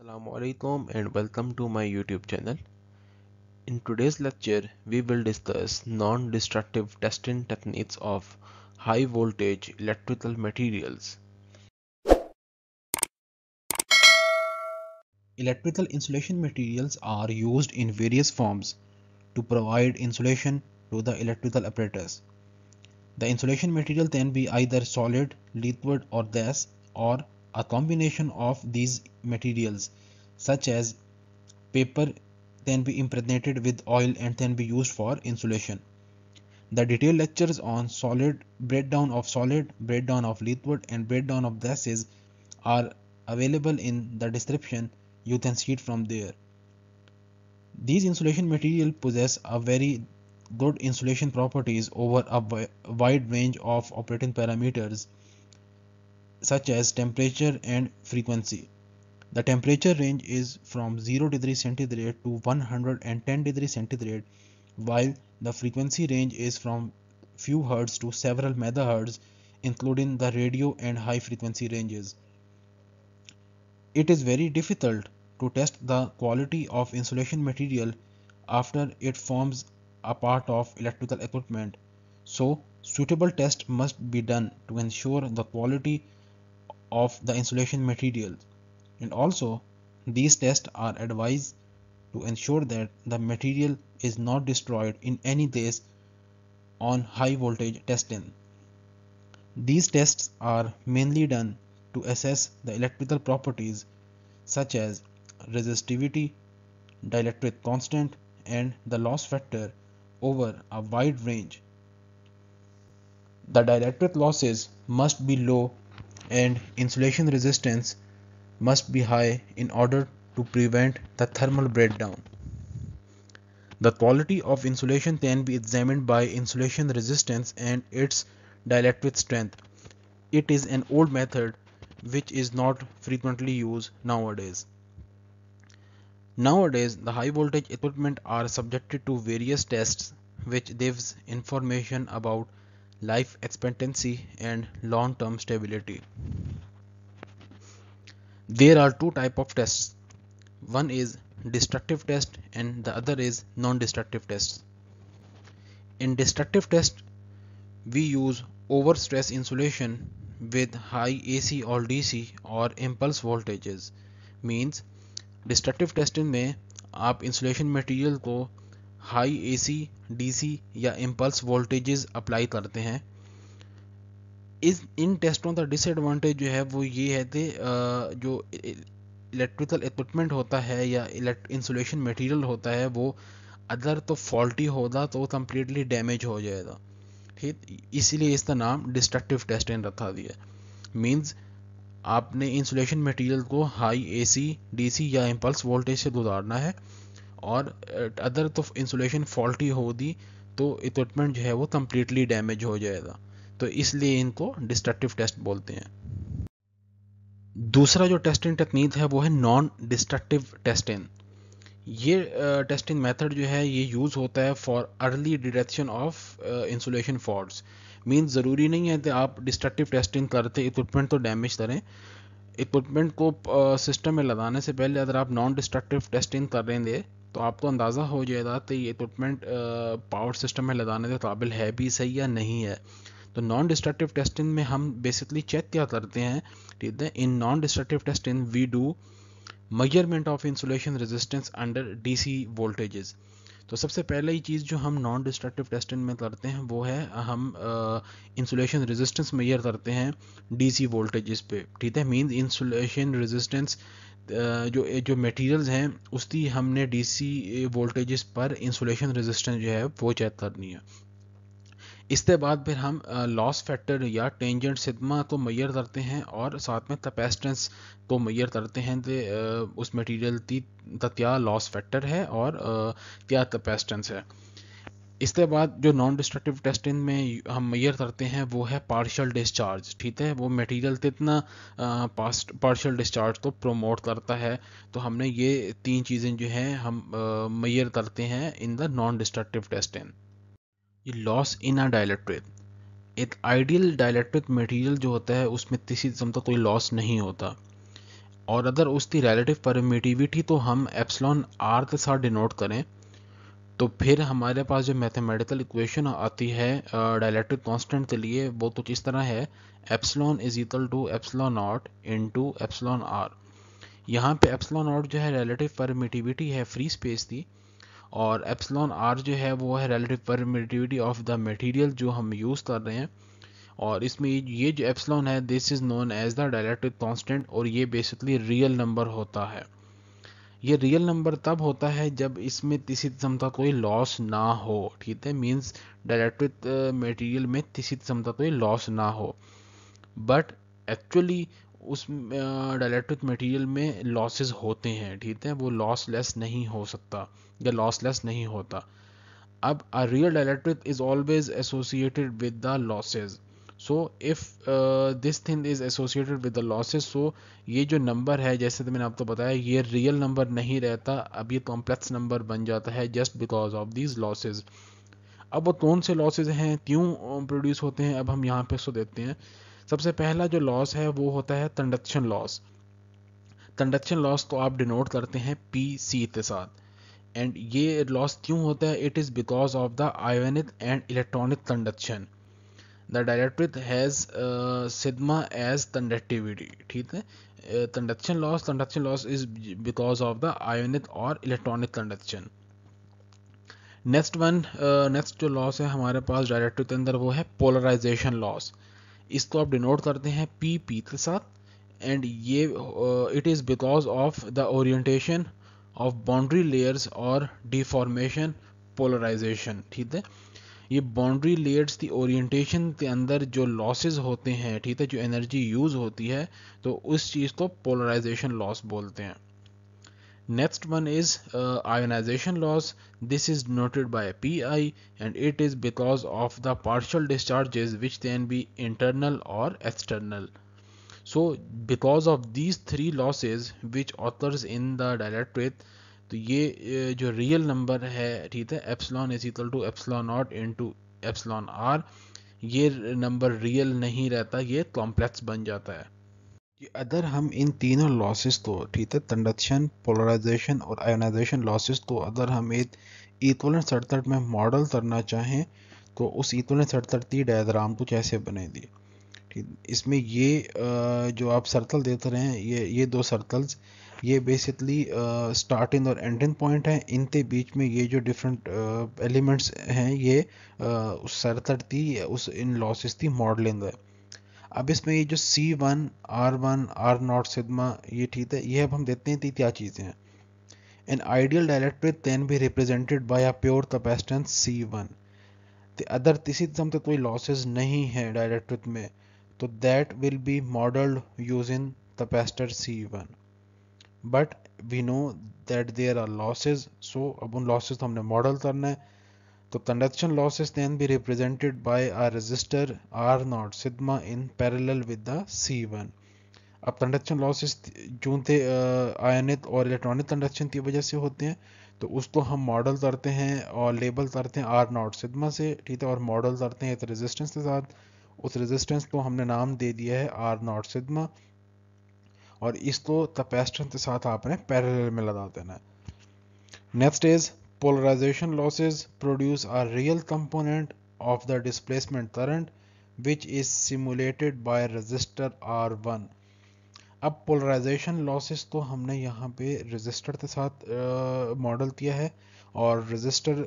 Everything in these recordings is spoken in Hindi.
Assalamualaikum and welcome to my YouTube channel. In today's lecture, we will discuss non-destructive testing techniques of high voltage electrical materials. Electrical insulation materials are used in various forms to provide insulation to the electrical apparatus. The insulation material can be either solid, liquid or gas or a combination of these materials such as paper can be impregnated with oil and can be used for insulation. The detailed lectures on solid breakdown of solid, breakdown of liquid and breakdown of gases are available in the description you can see it from there. These insulation material possess a very good insulation properties over a wide range of operating parameters such as temperature and frequency. The temperature range is from 0 degree centigrade to 110 degree centigrade while the frequency range is from few hertz to several megahertz including the radio and high frequency ranges. It is very difficult to test the quality of insulation material after it forms a part of electrical equipment. So, suitable tests must be done to ensure the quality of the insulation materials, and also these tests are advised to ensure that the material is not destroyed in any case on high voltage testing. These tests are mainly done to assess the electrical properties such as resistivity, dielectric constant and the loss factor over a wide range. The dielectric losses must be low and insulation resistance must be high in order to prevent the thermal breakdown. The quality of insulation can be examined by insulation resistance and its dielectric strength. It is an old method which is not frequently used nowadays. Nowadays, the high voltage equipment are subjected to various tests which gives information about life expectancy and long-term stability. There are two type of tests. One is destructive test and the other is non-destructive test. In destructive test, we use overstress insulation with high AC or DC or impulse voltages. Means destructive testing में आप insulation material ko high AC, DC या इम्पल्स वोल्टेजेस अप्लाई करते हैं इस इन टेस्टों का डिसएडवांटेज जो है वो ये है कि जो इलेक्ट्रिकल इक्विपमेंट होता है या इंसुलेशन मटेरियल होता है वो अगर तो फॉल्टी होगा तो कम्प्लीटली डैमेज हो जाएगा ठीक इसीलिए इसका नाम डिस्ट्रक्टिव टेस्टिंग रखा दिया मीन्स आपने इंसुलेशन मटेरियल को हाई एसी, डीसी या इम्पल्स वोल्टेज से गुजारना है और अदर uh, तो इंसुलेशन फॉल्टी होगी तो इक्विपमेंट जो है वो कम्प्लीटली डैमेज हो जाएगा तो इसलिए इनको डिस्ट्रक्टिव टेस्ट बोलते हैं दूसरा जो टेस्टिंग टेक्निक है वो है नॉन डिस्ट्रक्टिव टेस्टिंग ये टेस्टिंग uh, मेथड जो है ये यूज़ होता है for early detection of insulation faults mean ज़रूरी नहीं है कि आप डिस्ट्रक्टिव टेस्टिंग करते इक्विपमेंट तो डैमेज करें इक्विपमेंट को सिस्टम uh, में लगाने से पहले अगर आप नॉन डिस्ट्रक्टिव टेस्टिंग कर रहे हैं तो आपको तो अंदाज़ा हो जाएगा कि ये इक्विपमेंट पावर सिस्टम में लगाने के काबिल है भी सही या नहीं है तो नॉन डिस्ट्रक्टिव टेस्टिंग में हम बेसिकली चेक क्या करते हैं ठीक है in non destructive testing we do measurement of insulation resistance under DC voltages तो सबसे पहले ही चीज़ जो हम नॉन डिस्ट्रक्टिव टेस्टिंग में करते हैं वो है हम इंसुलेशन रेजिस्टेंस मेजर करते हैं डीसी वोल्टेजेस पे ठीक है मींस इंसुलेशन रेजिस्टेंस जो जो मटेरियल्स हैं उसकी हमने डीसी वोल्टेजेस पर इंसुलेशन रेजिस्टेंस जो है वो चेक करनी है इसके बाद फिर हम लॉस फैक्टर या टेंजेंट सिदमा को मैयर करते हैं और साथ में कैपेसिटेंस को मैयर करते हैं तो उस मटेरियल की क्या लॉस फैक्टर है और क्या कैपेसिटेंस है इसके बाद जो नॉन डिस्ट्रक्टिव टेस्टिंग में हम मैयर करते हैं वो है पार्शियल डिस्चार्ज ठीक है वो मटेरियल कितना पार्शियल डिस्चार्ज को प्रोमोट करता है तो हमने ये तीन चीज़ें जो हैं हम मैयर करते हैं in the non destructive testing ये लॉस इन अ डायलेक्ट्रिक एक आइडियल डायलेक्ट्रिक मटेरियल जो होता है उसमें किसी किस्म का कोई लॉस नहीं होता और अगर उसकी रिलेटिव परमिटिविटी तो हम एप्सलॉन आर के साथ डिनोट करें तो फिर हमारे पास जो मैथमेटिकल इक्वेशन आती है डायलैक्ट्रिक कांस्टेंट के लिए वो तो कुछ इस तरह है epsilon is equal to epsilon naught into epsilon R यहाँ पे एप्सलॉन नॉट जो है रिलेटिव परमिटिविटी है फ्री स्पेस थी और एप्सलॉन आर जो है वो है relative permittivity of the material जो हम यूज़ कर रहे हैं और इसमें ये जो एप्सलॉन है this is known as the dielectric constant और ये बेसिकली रियल नंबर होता है ये रियल नंबर तब होता है जब इसमें किसी किस्म का कोई लॉस ना हो ठीक है मीन्स डायरेक्ट मटेरियल में किसी किस्म का कोई लॉस ना हो बट एक्चुअली उस विथ uh, मटेरियल में लॉसेस होते हैं ठीक है वो लॉस लेस नहीं हो सकता या लॉस लेस नहीं होता अब a real with is always associated with the losses so if this thing is associated with the losses so ये जो नंबर है जैसे तो मैंने आपको बताया ये रियल नंबर नहीं रहता अब ये कॉम्प्लेक्स नंबर बन जाता है just because of these losses अब वो कौन से लॉसेज हैं क्यों प्रोड्यूस होते हैं अब हम यहाँ पे सो देखते हैं सबसे पहला जो लॉस है वो होता है कंडक्शन लॉस कंडक्शन लॉस को आप डिनोट करते हैं पी सी के साथ एंड ये लॉस क्यों होता है it is because of the ionic and electronic conduction the dielectric has sigma as conductivity ठीक है conduction loss conduction loss is because of the ionic और electronic conduction next one next जो लॉस है हमारे पास डायरेक्टिव के अंदर वो है पोलराइजेशन लॉस इसको आप डिनोट करते हैं पी पी के साथ एंड ये it is because of the orientation of boundary layers और डिफॉर्मेशन पोलराइजेशन ठीक है ये बाउंड्री लेयर्स की ओरिएंटेशन के अंदर जो लॉसेस होते हैं ठीक है जो एनर्जी यूज होती है तो उस चीज को पोलराइजेशन लॉस बोलते हैं next one is ionisation loss this is noted by P I and it is because of the partial discharges which can be internal और external so because of these three losses which occurs in the dielectric तो ये जो रियल नंबर है ठीक है epsilon is equal to epsilon naught into epsilon R ये नंबर रियल नहीं रहता ये कॉम्प्लेक्स बन जाता है अगर हम इन तीनों लॉसेस को ठीक है कंडक्शन पोलराइजेशन और आयोनाइजेशन लॉसेस को अगर हम एक इक्वलेंट सर्किट में मॉडल करना चाहें तो उस इक्वलेंट सर्किट की डायग्राम को कैसे बनेगी ठीक इसमें ये जो आप सर्कल देते रहे हैं ये ये दो सर्कल्स ये बेसिकली स्टार्टिंग uh, और एंडिंग पॉइंट है इनके बीच में ये जो डिफरेंट एलिमेंट्स uh, हैं ये uh, उस सरतर थी उस इन लॉसेस थी मॉडलिंग है अब इसमें ये जो C one R one R naught sigma ये ठीक है ये अब हम देखते हैं क्या चीज़ें हैं an ideal dielectric can be represented by a pure capacitance C one other किसी किस्म के कोई लॉसेज नहीं है डायलैक्ट्रिक में तो that will be modelled use in capacitor C one but we know that there are losses so अब उन लॉसेज तो हमने मॉडल करना है तो conduction losses can be represented by R resistor R naught sigma in parallel with the C one अब कंडक्शन लॉसेज जो थे आयनित और इलेक्ट्रॉनिक कंडक्शन की वजह से होते हैं तो उसको हम मॉडल करते हैं और लेबल करते हैं आर नॉट सिद्मा से ठीक है और मॉडल करते हैं एक रेजिस्टेंस के साथ उस रेजिस्टेंस को हमने नाम दे दिया है आर नॉट सिद्मा और इसको कैपेसिटर के साथ आपने पैरल में लगा देना है next is polarisation losses produce R real component of the displacement current which is simulated by resistor R one अब पोलराइजेशन लॉसेस तो हमने यहाँ पे रजिस्टर के साथ मॉडल किया है और रजिस्टर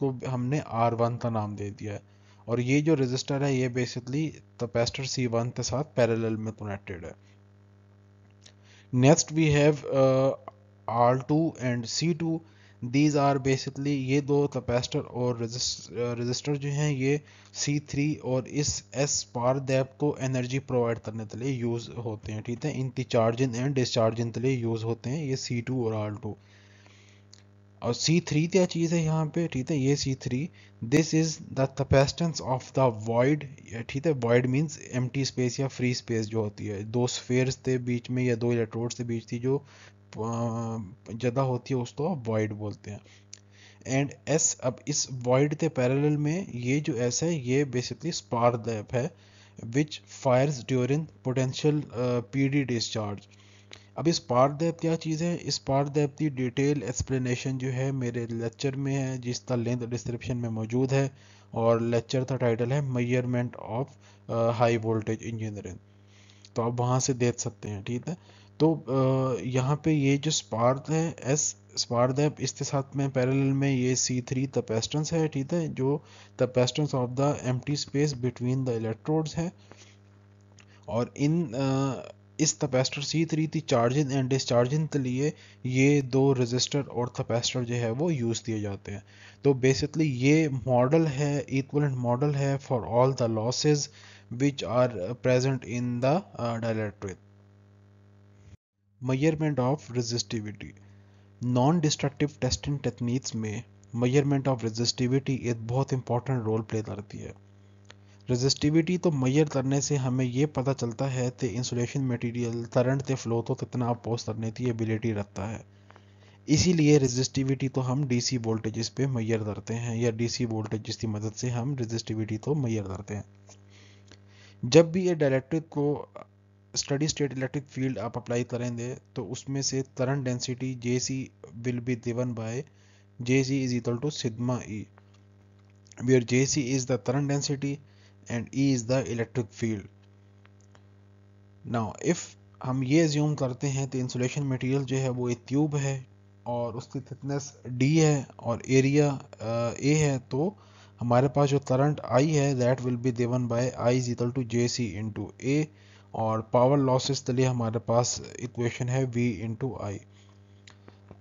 को हमने आर वन का नाम दे दिया है और ये जो रजिस्टर है ये बेसिकली कैपेसिटर सी वन के साथ पैरेलल में कनेक्टेड है next we have R two and C two these are basically ये दो कैपेसिटर और रजिस्टर uh, जो हैं ये सी थ्री और इस एस पार दैप को एनर्जी प्रोवाइड करने के लिए यूज़ होते हैं ठीक है इनकी चार्जिंग एंड डिस्चार्जिंग के लिए यूज़ होते हैं ये सी टू और आर टू और सी थ्री क्या चीज़ है यहाँ पे ठीक है ये C three this is the capacitance of the void ठीक है वॉइड मीन्स एम स्पेस या फ्री स्पेस जो होती है दो स्फेयर्स के बीच में या दो इलेक्ट्रोड के बीच थी जो जगह होती है उसको वॉइड बोलते हैं एंड एस अब इस वॉइड के पैरल में ये जो एस है ये बेसिकली स्पार्क गैप है which fires during potential P D discharge अब इस पार्ट दैप क्या चीज़ है इस पार्ट दैप की डिटेल एक्सप्लेनेशन जो है मेरे लेक्चर में है जिसका लिंक डिस्क्रिप्शन में मौजूद है और लेक्चर का टाइटल है measurement of high voltage engineering तो आप वहाँ से देख सकते हैं ठीक है तो यहाँ पे ये जो स्पार्क है एस स्पार्क है इसके साथ में पैरेलल में ये सी थ्री तपेस्टन्स है ठीक है जो capacitance of the empty space between the electrodes है और इन इस तपेस्टर सी थ्री थी चार्जिंग एंड डिस्चार्जिंग के लिए ये दो रजिस्टर और तपेस्टर जो है वो यूज़ किए जाते हैं तो बेसिकली ये मॉडल है इक्वलेंट मॉडल है for all the losses which are present in the dielectric measurement of resistivity non destructive testing techniques में मयरमेंट ऑफ रेजिस्टिविटी एक बहुत इंपॉर्टेंट रोल प्ले करती है रेजिस्टिविटी तो मैयर करने से हमें ये पता चलता है कि इंसुलेशन मटेरियल तरन के फ्लो तो कितना अपोज करने की एबिलिटी रखता है इसीलिए रेजिस्टिविटी तो हम डीसी वोल्टेजेस पे मैयर करते हैं या डीसी वोल्टेजेस की मदद से हम रेजिस्टिविटी तो मैयर करते हैं जब भी ये डायरेक्ट्रिक को स्टडी स्टेट इलेक्ट्रिक फील्ड आप अप्लाई करेंगे तो उसमें से current density J C will be given by J C is equal to sigma E where J C is the current density and E is the electric field now if हम ये ज्यूम करते हैं तो इंसुलेशन मटेरियल जो है वो एक ट्यूब है और उसकी थिकनेस डी है और एरिया ए uh, है तो हमारे पास जो करंट आई है that will be given by I is equal to J C into A और पावर लॉसेस के लिए हमारे पास इक्वेशन है वी इंटू आई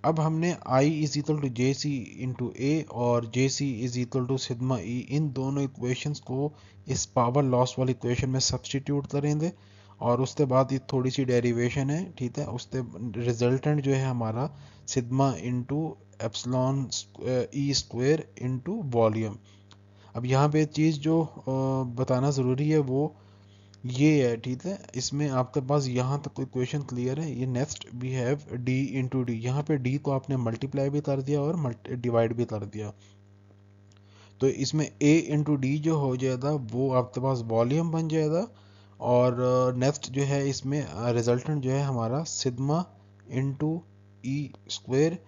अब हमने I is equal to J C into A और J C is equal to sigma E इन दोनों इक्वेशंस को इस पावर लॉस वाली इक्वेशन में सब्सटीट्यूट करेंगे और उसके बाद ये थोड़ी सी डेरिवेशन है ठीक है उसके रिजल्टेंट जो है हमारा इन into epsilon E square into volume अब यहाँ पे चीज़ जो बताना ज़रूरी है वो ये है ठीक है इसमें आपके पास यहाँ तक कोई क्वेश्चन क्लियर है ये next we have D into D यहाँ पे डी को आपने मल्टीप्लाई भी कर दिया और डिवाइड भी कर दिया तो इसमें ए इंटू डी जो हो जाएगा वो आपके पास वॉल्यूम बन जाएगा और नेक्स्ट uh, जो है इसमें रिजल्टेंट uh, जो है हमारा sigma into E square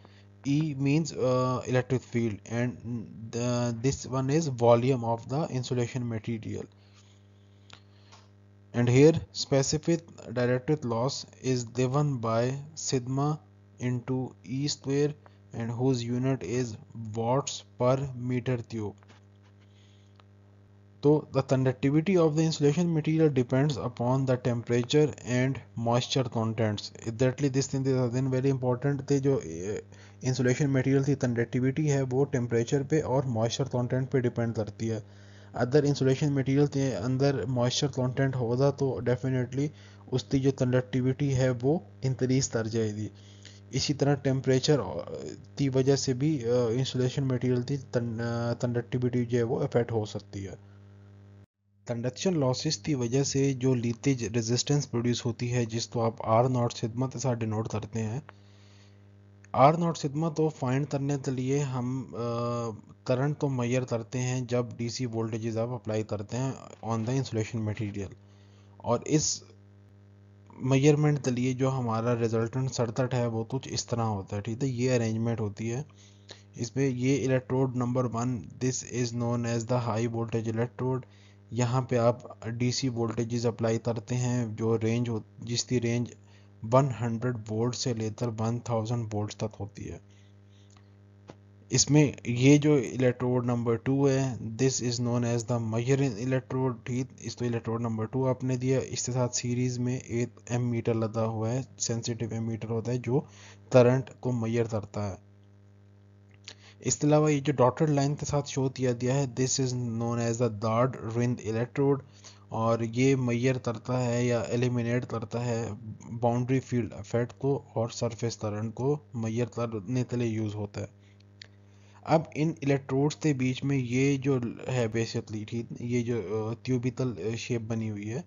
E means uh, electric field and the, uh, this one is volume of the insulation material and here specific directed loss is given by sigma into E square and whose unit is watts per meter cube. So the conductivity of the insulation material depends upon the temperature and moisture contents. Exactly this thing is again very important the jo insulation material ki conductivity hai wo temperature pe aur moisture content pe depend karti hai other insulation material के अंदर मॉइस्चर कॉन्टेंट होगा तो डेफिनेटली उसकी जो कंडक्टिविटी है वो इंक्रीज कर जाएगी इसी तरह टेम्परेचर की वजह से भी इंसुलेशन मटेरियल की कंडक्टिविटी जो है वो अफेक्ट हो सकती है कंडक्शन लॉसेस की वजह से जो लीकेज रेजिस्टेंस प्रोड्यूस होती है जिसको तो आप आर नॉट सिदमत से डिनोट करते हैं आर नॉट सिग्मा तो फाइंड करने के लिए हम करंट तो मैयर करते हैं जब डीसी वोल्टेजेस आप अप्लाई करते हैं ऑन द इंसुलेशन मटेरियल और इस मैयरमेंट के लिए जो हमारा रिजल्टेंट सड़तट है वो कुछ इस तरह होता है ठीक है ये अरेंजमेंट होती है इसमें ये electrode number one this is known as the high voltage electrode यहाँ पे आप डीसी वोल्टेजेस अप्लाई करते हैं जो रेंज हो जिसकी रेंज 100 वोल्ट से लेकर 1000 वोल्ट तक होती है इसमें ये जो इलेक्ट्रोड नंबर टू है this is known as the measuring electrode ठीक इस तो इलेक्ट्रोड नंबर टू आपने दिया इसके साथ सीरीज़ में एक एम मीटर लगा हुआ है सेंसिटिव एम मीटर होता है जो करंट को मयर करता है इसके अलावा ये जो डॉटेड लाइन के साथ शो किया गया है this is known as the guard ring electrode और ये मैयर करता है या एलिमिनेट करता है बाउंड्री फील्ड इफेक्ट को और सरफेस करंट को मैयर करने के लिए यूज़ होता है अब इन इलेक्ट्रोड्स के बीच में ये जो है बेसिकली ठीक ये जो ट्यूबिकल शेप बनी हुई है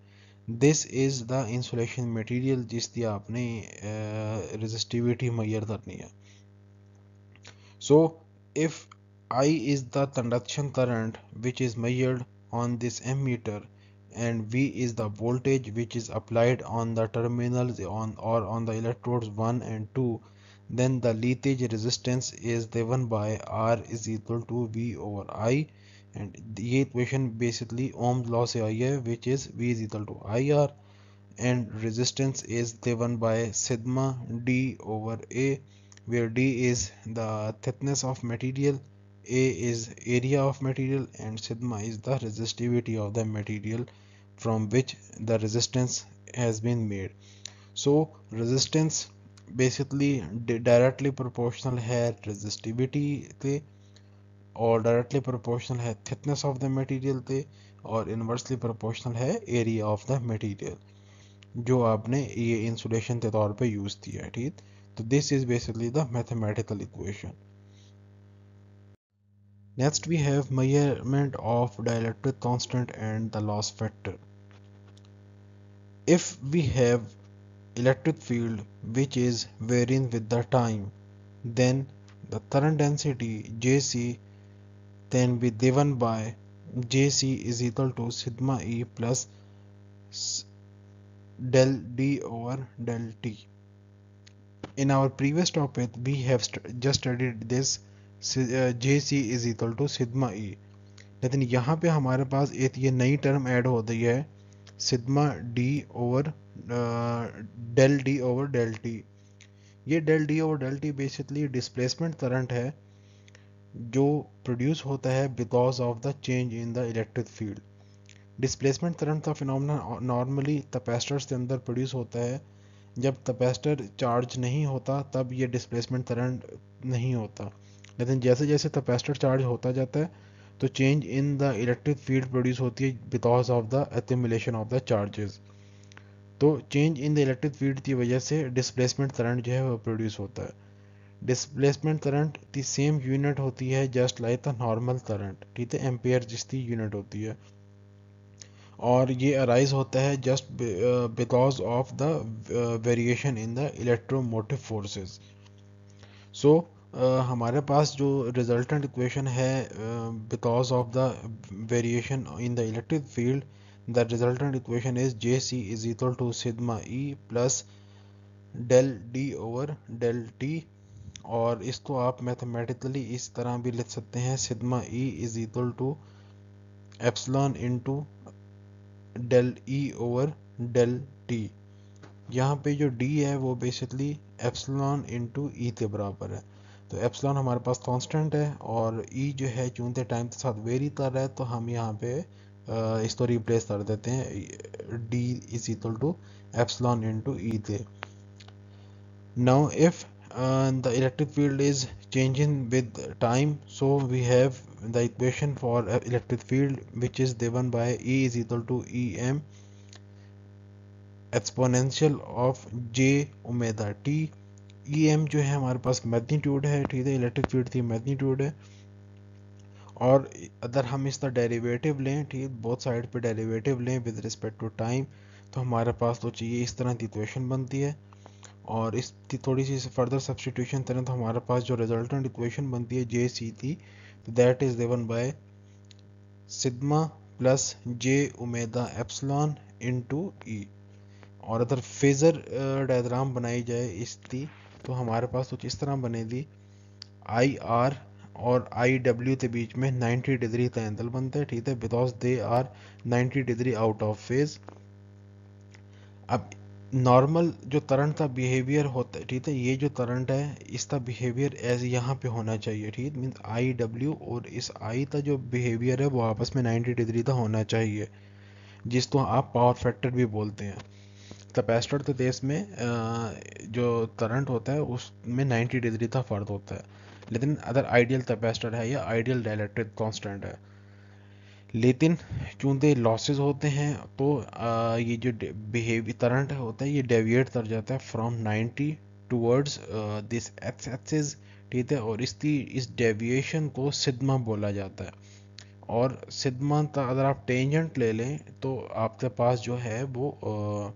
this is the insulation material जिसकी आपने रेजिस्टिविटी मैयर करनी है so if I is the conduction current which is measured on this ammeter and V is the voltage which is applied on the terminals on or on the electrodes 1 and 2 then the leakage resistance is given by R is equal to V over I and ये equation basically Ohm's law से which is V is equal to IR and resistance is given by sigma D over A where D is the thickness of material A is area of material and sigma is the resistivity of the material from which the resistance has been made so resistance basically directly proportional hai resistivity के और directly proportional hai thickness of the material के और inversely proportional hai area of the material jo aapne ye insulation ke taur pe use kiya hai theek to this is basically the mathematical equation Next we have measurement of dielectric constant and the loss factor. If we have electric field which is varying with the time, then the current density Jc can be given by Jc is equal to sigma E plus del D over del T. In our previous topic we have st just studied this J C is equal to sigma E लेकिन यहाँ पे हमारे पास एक ये नई टर्म ऐड हो रही है sigma D over del D over del T ये del D over del T basically displacement current है जो प्रोड्यूस होता है because of the change in the electric field displacement current का फिनोमेना नॉर्मली कैपेसिटर्स के अंदर प्रोड्यूस होता है जब कैपेसिटर चार्ज नहीं होता तब ये डिस्प्लेसमेंट करंट नहीं होता लेकिन जैसे जैसे कैपेसिटर चार्ज होता जाता है तो change in the electric field produce होती है because of the accumulation of the charges तो change in the electric field की वजह से डिस्प्लेसमेंट करंट जो है वो प्रोड्यूस होता है डिस्प्लेसमेंट करंट की सेम यूनिट होती है just like the normal current ठीक है एम्पेयर जिसकी यूनिट होती है और ये अराइज होता है just because of the variation in the electromotive forces so हमारे पास जो रिजल्टेंट इक्वेशन है because of the variation in the electric field the resultant equation is J C is equal to sigma E plus del D over del T और इसको आप मैथमेटिकली इस तरह भी लिख सकते हैं sigma E is equal to epsilon to del E over del T यहाँ पे जो डी है वो बेसिकली एप्सलॉन टू ई के बराबर है तो एप्सलॉन हमारे पास कांस्टेंट है और ई e जो है चूंते टाइम के साथ वेरी कर रहा है तो हम यहाँ पे इसको रिप्लेस कर देते हैं D is equal to epsilon into E दे now if the electric field is changing with time so we have the equation for electric field which is given by E is equal to E M exponential of J omega T E e M जो है हमारे पास मैग्नीट्यूड है ठीक है इलेक्ट्रिक फील्ड थी मैग्नीट्यूड है और अगर हम इसका डेरिवेटिव लें ठीक है बहुत साइड पे डेरिवेटिव लें विद रिस्पेक्ट टू टाइम तो हमारे पास तो चाहिए इस तरह की इक्वेशन बनती है और इस थोड़ी सी फर्दर सब्सटीट्यूशन करें तो हमारे पास जो रिजल्टेंट इक्वेशन बनती है जे सी थी तो that is given by sigma plus J omega epsilon into E और अगर फेज़र डायग्राम बनाई जाए इसकी तो हमारे पास कुछ इस तरह बनेगी आई आर और आई डब्ल्यू के बीच में 90 डिग्री का एंगल बनता है ठीक है because they are 90 degree out of phase अब नॉर्मल जो करंट का बिहेवियर होता है ठीक है ये जो करंट है इसका बिहेवियर एज यहाँ पे होना चाहिए ठीक है मीन आई डब्ल्यू और इस आई का जो बिहेवियर है वो आपस में 90 डिग्री का होना चाहिए जिसको आप पावर फैक्टर भी बोलते हैं कैपेसिटर तो देश में जो करंट होता है उसमें 90 डिग्री का फर्द होता है लेकिन अगर आइडियल कैपेसिटर है या आइडियल डायलेक्ट्रिक कांस्टेंट है लेकिन चूंकि लॉसेस होते हैं तो ये जो बिहेव करंट होता है ये डेविएट कर जाता है from 90 towards this X axis ठीक है और इसकी इस डेविएशन को सिद्मा बोला जाता है और सिद्मा का अगर आप टेंजेंट ले लें तो आपके पास जो है वो आ,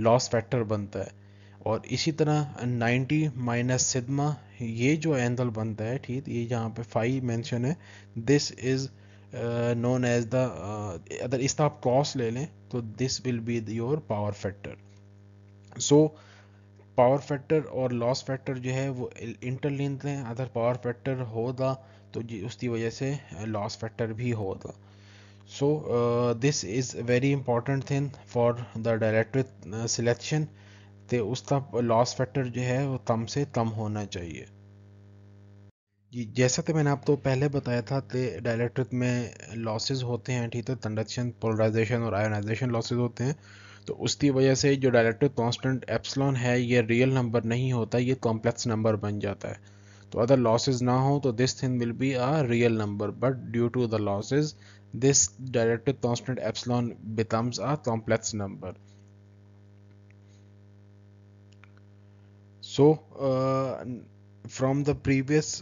लॉस फैक्टर बनता है और इसी तरह 90 माइनस सिदमा ये जो एंगल बनता है ठीक ये यहाँ पे फाइव मेंशन है this is known as the अगर इसका आप क्रॉस ले लें तो this will be your power factor so power factor और लॉस फैक्टर जो है वो इंटरलिंक्ड हैं अगर पावर फैक्टर होगा तो उसकी वजह से लॉस uh, फैक्टर भी होगा so uh, this is very important thing for the direct selection तो उसका लॉस फैक्टर जो है वो कम से कम होना चाहिए जैसा तो मैंने आपको तो पहले बताया था कि डायलैक्ट्रिक में लॉसेज होते हैं ठीक है कंडक्शन पोलराइजेशन और आयोनाइजेशन लॉसेज होते हैं तो उसकी वजह से जो डायलैक्ट्रिक कांस्टेंट एप्सलॉन है ये रियल नंबर नहीं होता ये कॉम्प्लेक्स नंबर बन जाता है तो अदर लॉसेज ना हो तो this thing will be a real number but due to the losses this dielectric constant epsilon becomes a complex number so from the previous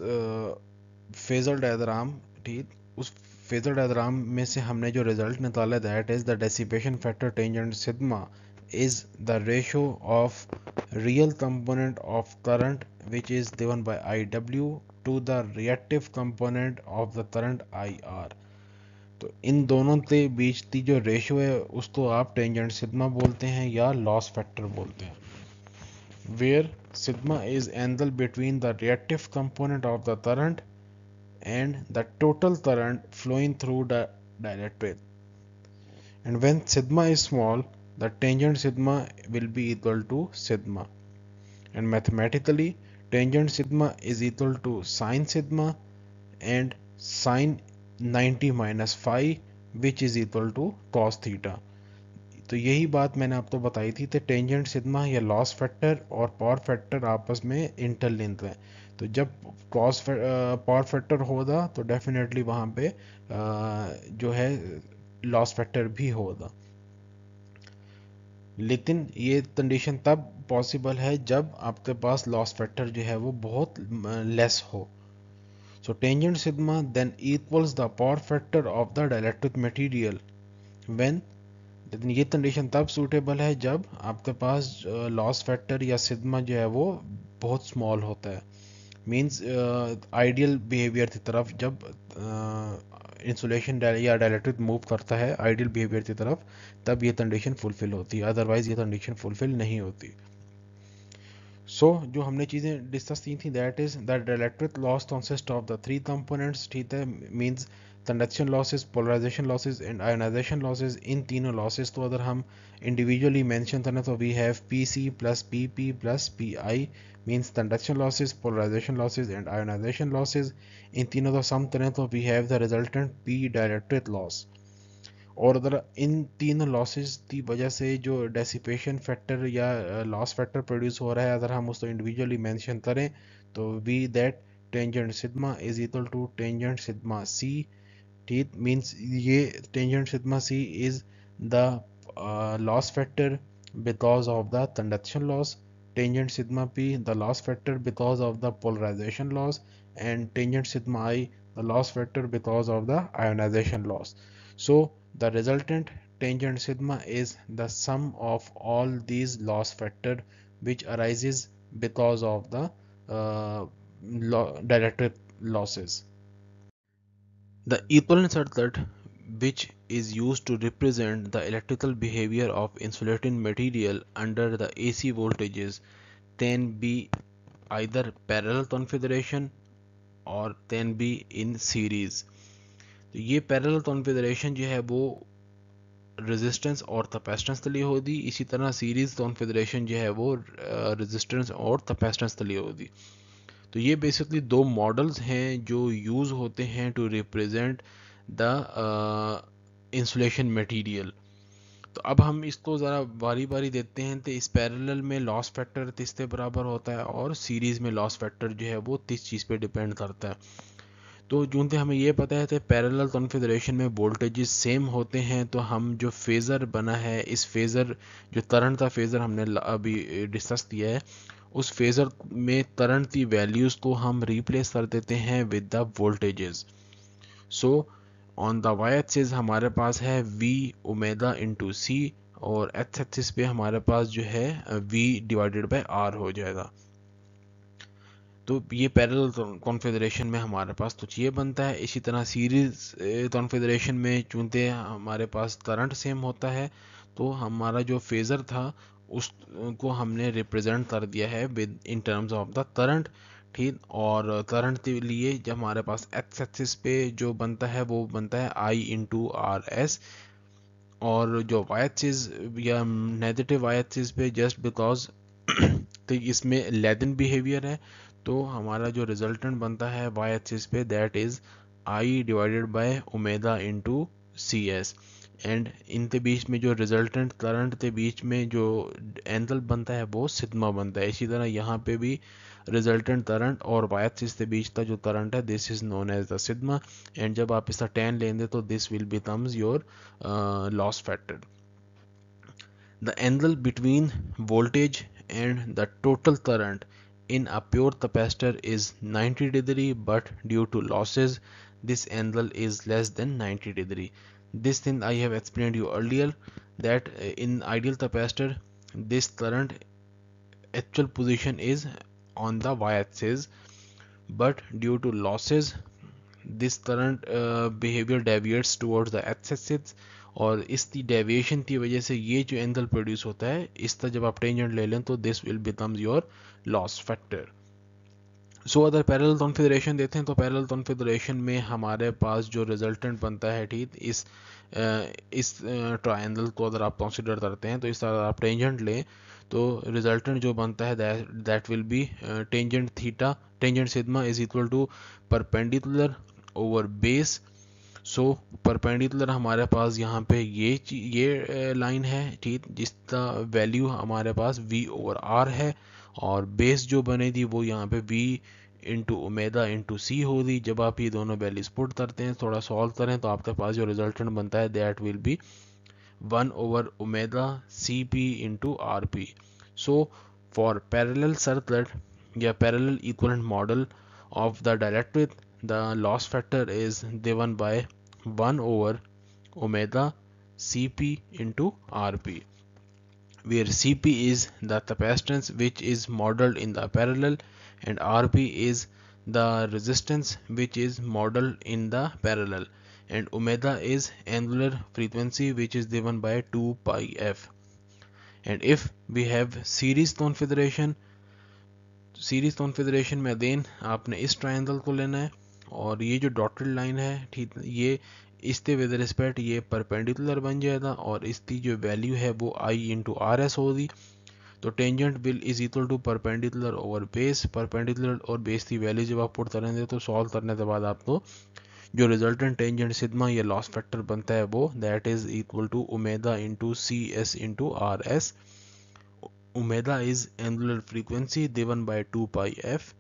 phasor diagram ठीक उस फेजल डायग्राम में से हमने जो रिजल्ट निकाला that is the dissipation factor tangent sigma is the ratio of real component of current which is given by IW to the reactive component of the current IR तो इन दोनों के बीच की जो रेशो है उसको आप टेंजेंट सिग्मा बोलते हैं या लॉस फैक्टर बोलते हैं where sigma is angle between the reactive component of the current and the total current flowing through the dielectric and when sigma is small the tangent sigma will be equal to sigma and mathematically tangent sigma is equal to sine sigma and sine 90 minus phi which is equal to cos theta तो यही बात मैंने आपको तो बताई थी तो टेंजेंट सिग्मा या लॉस फैक्टर और पावर फैक्टर आपस में इंटरलिंक है तो जब कॉस पावर फैक्टर होगा तो डेफिनेटली वहाँ पे जो है लॉस फैक्टर भी होगा लेकिन ये कंडीशन तब पॉसिबल है जब आपके पास लॉस फैक्टर जो है वो बहुत लेस हो so tangent sigma then equals the power factor of the dielectric material when लेकिन ये कंडीशन तब सूटेबल है जब आपके पास लॉस फैक्टर या सिग्मा जो है वो बहुत स्मॉल होता है मीन्स आइडियल बिहेवियर की तरफ जब इंसुलेशन uh, या डायलेक्ट्रिक मूव करता है आइडियल बिहेवियर की तरफ तब ये कंडीशन फुलफिल होती है अदरवाइज ये कंडीशन फुलफिल नहीं होती सो so, जो हमने चीज़ें डिस्कस की थी that is that dielectric loss consist of the three components ठीक है means conduction losses polarisation losses and ionisation losses इन तीनों लॉसेज तो अगर हम इंडिविजुअली मैंशन करें तो we have P C plus P P plus P I means conduction losses, polarization losses, and ionization losses. In तीनों का सम करें तो we have the resultant P directed loss. और अगर इन तीन लॉसेस की वजह से जो डेसिपेशन फैक्टर या लॉस फैक्टर प्रोड्यूस हो रहा है अगर हम उसको इंडिविजुअली मेंशन करें तो we that tangent sigma is equal to tangent sigma C ठीक मींस ये tangent sigma C is the loss factor because of the conduction loss tangent sigma p the loss factor because of the polarization loss and tangent sigma i the loss factor because of the ionization loss so the resultant tangent sigma is the sum of all these loss factor which arises because of the uh, lo dielectric losses the equivalent circuit which is used to represent the electrical behavior of insulating material under the AC voltages then be either parallel configuration or then be in series तो ये पैरेलल कॉन्फ़िगरेशन जो है वो रेजिस्टेंस और कैपेसिटेंस के लिए होगी इसी तरह सीरीज कॉन्फ़िगरेशन जो है वो रेजिस्टेंस और कैपेसिटेंस के लिए होगी तो ये बेसिकली दो मॉडल्स हैं जो यूज़ होते हैं to represent the insulation material तो अब हम इसको ज़रा बारी बारी देते हैं तो इस पैरेलल में लॉस फैक्टर तीस के बराबर होता है और सीरीज़ में लॉस फैक्टर जो है वो तिस चीज़ पे डिपेंड करता है तो चूँकि हमें ये पता है कि पैरेलल कॉन्फ़िगरेशन में वोल्टेजेस सेम होते हैं तो हम जो फेज़र बना है इस फेज़र जो करंट था फेज़र हमने अभी डिस्कस किया है उस फेज़र में करंट की वैल्यूज़ को हम रिप्लेस कर देते हैं with the voltages so so, on the Y axis हमारे पास है वी इन टू सी और एक्स एक्सिस पे हमारे पास जो है वी डिवाइडेड बाय आर हो जाएगा तो ये पैरेलल कॉन्फ़िगरेशन में हमारे पास तो ये बनता है इसी तरह सीरीज कॉन्फ़िगरेशन में चूंते हमारे पास करंट सेम होता है तो हमारा जो फेज़र था उसको हमने रिप्रेजेंट कर दिया है with in terms of the current ठीक और करंट के लिए जब हमारे पास एक्स एक्सिस पे जो बनता है वो बनता है आई इंटू आर एस और जो वाई एक्सिस या नेगेटिव वाई एक्सिस पे जस्ट बिकॉज तो इसमें लेदन बिहेवियर है तो हमारा जो रिजल्टेंट बनता है वाई एक्सिस पे that is I divided by omega into C S and इनके बीच में जो रिजल्टेंट करंट के बीच में जो एंगल बनता है वो सिग्मा बनता है इसी तरह यहाँ पे भी Resultant current or by चीज के बीच का जो current is this is known as the sigma and जब आप इसका टेन लेंगे तो this will becomes your loss factor the angle between voltage and the total current in a pure capacitor is 90 degree but due to losses this angle is less than 90 degree this thing i have explained you earlier that in ideal capacitor this current actual position is on the y-axis but due to losses this current uh, behavior deviates towards the x-axis और इसकी डेविएशन की वजह से ये जो एंगल प्रोड्यूस होता है इसका जब आप टेंजेंट ले लें तो this will becomes your loss factor so अगर पैरेलल कॉन्फ़िगरेशन देते हैं तो पैरेलल कॉन्फ़िगरेशन में हमारे पास जो रिजल्टेंट बनता है ठीक इस uh, इस ट्रायंगल uh, को अगर आप कंसीडर करते हैं तो इस तरह आप टेंजेंट लें तो रिजल्टेंट जो बनता है that will be tangent theta tangent sigma is equal to perpendicular over base so perpendicular हमारे पास यहाँ पे ये ये लाइन uh, है ठीक जिसका वैल्यू हमारे पास v ओवर r है और बेस जो बनेगी वो यहाँ पे v into omega into C होगी जब आप ये दोनों वैल्यूज पुट करते हैं थोड़ा सॉल्व करें तो आपके पास जो रिजल्टेंट बनता है that will be 1 over omega Cp into Rp. So for parallel circuit, a parallel equivalent model of the with the loss factor is given by 1 over omega Cp into Rp where Cp is the capacitance which is modeled in the parallel and Rp is the resistance which is modeled in the parallel. and omega is angular frequency which is given by 2 pi f and if we have series configuration series configuration में अगेन आपने इस ट्रायंगल को लेना है और ये जो डॉटेड लाइन है ठीक ये इसके विद रिस्पेक्ट ये परपेंडिकुलर बन जाएगा और इसकी जो वैल्यू है वो आई इंटू आर एस होगी तो टेंजेंट बिल is equal to perpendicular over base perpendicular और बेस की वैल्यू जब आप पुट करेंगे तो सॉल्व करने के बाद आपको तो जो रिजल्टेंट टेंजेंट सिग्मा या लॉस फैक्टर बनता है वो that is equal to omega into C S into R S omega is angular frequency two pi F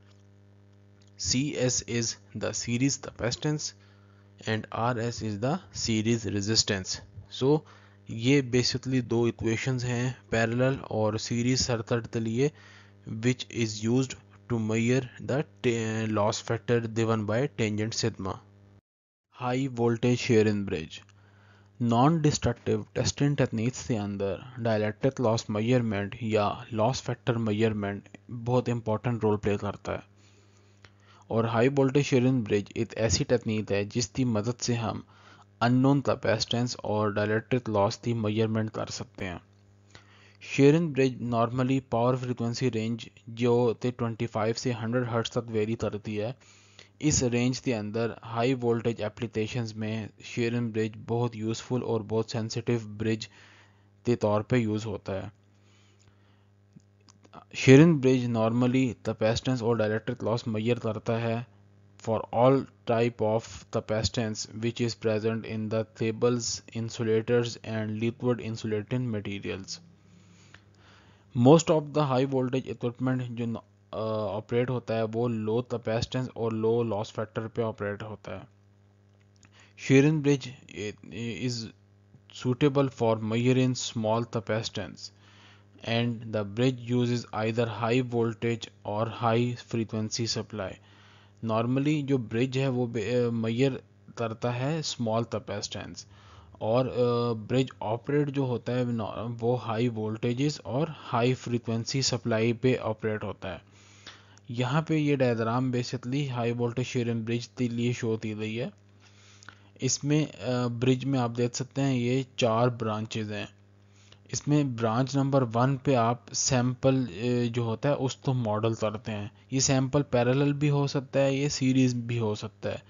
C S is the series capacitance and R S is the series resistance so ये बेसिकली दो इक्वेशंस हैं पैरेलल और सीरीज सरथर्ड के लिए which is used to measure the loss factor given by tangent sigma high voltage Schering bridge non destructive testing technique के अंदर डायलैक्ट्रिक लॉस मेजरमेंट या लॉस फैक्टर मेजरमेंट बहुत इंपॉर्टेंट रोल प्ले करता है और high voltage Schering bridge एक ऐसी टेक्निक है जिसकी मदद से हम अननोन कैपेसिटेंस और डायलैक्ट्रिक लॉस की मेजरमेंट कर सकते हैं इन bridge normally power frequency range जो ते 25 से 100 हर्ट्स तक वेरी करती है इस रेंज के अंदर हाई वोल्टेज एप्लीकेशन में शेरन ब्रिज बहुत यूज़फुल और बहुत सेंसिटिव ब्रिज के तौर पे यूज़ होता है शेरन ब्रिज नॉर्मली कैपेसिटेंस और डायरेक्ट्रिक लॉस मैयर करता है for all type of capacitance which is present in the insulators and liquid insulating materials most of the high voltage equipment जो ऑपरेट होता है वो लो कैपेसिटेंस और लो लॉस फैक्टर पे ऑपरेट होता है Schering bridge is suitable for measure in small capacitance and the bridge uses either high voltage और हाई फ्रीक्वेंसी सप्लाई नॉर्मली जो ब्रिज है वो मयर करता है स्मॉल कैपेसिटेंस और ब्रिज uh, ऑपरेट जो होता है वो हाई वोल्टेजेस और हाई फ्रीक्वेंसी सप्लाई पे ऑपरेट होता है यहाँ पे ये diagram basically high voltage Schering bridge के लिए शो की गई है इसमें ब्रिज में आप देख सकते हैं ये चार ब्रांचेज हैं इसमें ब्रांच नंबर वन पे आप सैंपल जो होता है उस तो मॉडल करते हैं ये सैंपल पैरेलल भी हो सकता है ये सीरीज भी हो सकता है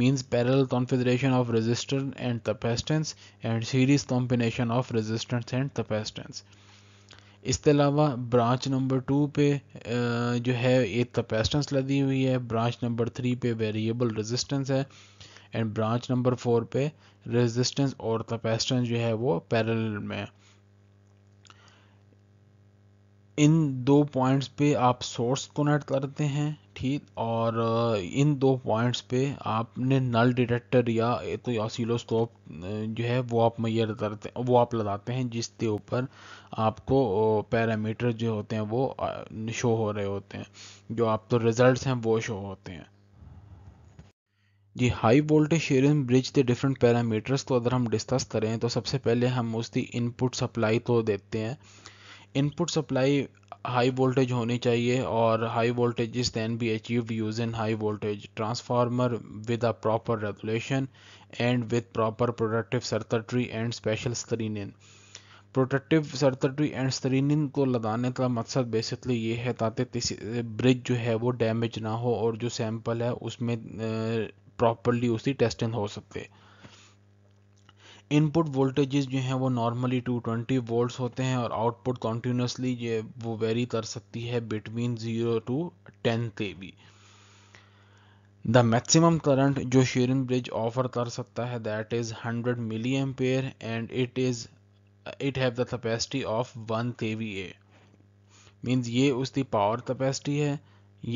means parallel configuration of resistance and capacitance and series combination of resistance and capacitance इसके अलावा ब्रांच नंबर टू पे जो है एक कैपेसिटेंस लदी हुई है ब्रांच नंबर थ्री पे वेरिएबल रेजिस्टेंस है एंड ब्रांच नंबर फोर पे रेजिस्टेंस और कैपेसिटेंस जो है वो पैरेलल में है इन दो पॉइंट्स पे आप सोर्स कनेक्ट करते हैं ठीक और इन दो पॉइंट्स पे आपने नल डिटेक्टर या तो ऑसिलोस्कोप जो है वो आप मैयर करते वो आप लगाते हैं जिसके ऊपर आपको पैरामीटर जो होते हैं वो शो हो रहे होते हैं जो आप तो रिजल्ट्स हैं वो शो होते हैं जी हाई वोल्टेज शेयरिंग ब्रिज के डिफरेंट पैरामीटर्स को अगर हम डिस्कस करें तो सबसे पहले हम उसकी इनपुट सप्लाई तो देते हैं इनपुट सप्लाई हाई वोल्टेज होनी चाहिए और high voltage is then be achieve use in high voltage transformer with a proper regulation and with proper productive circuitry and special screening protective circuitry and screening को लगाने का मकसद बेसिकली ये है ताकि ब्रिज जो है वो डैमेज ना हो और जो सैंपल है उसमें प्रॉपरली उसकी टेस्टिंग हो सके इनपुट वोल्टेजेस जो हैं वो नॉर्मली 220 वोल्ट्स होते हैं और आउटपुट कॉन्टीन्यूसली ये वो वेरी कर सकती है between 0 to 10 KV the maximum current जो शेरन ब्रिज ऑफर कर सकता है that is 100 milli ampere and it is it have the capacity of 1 KV A means ये उसकी पावर कैपेसिटी है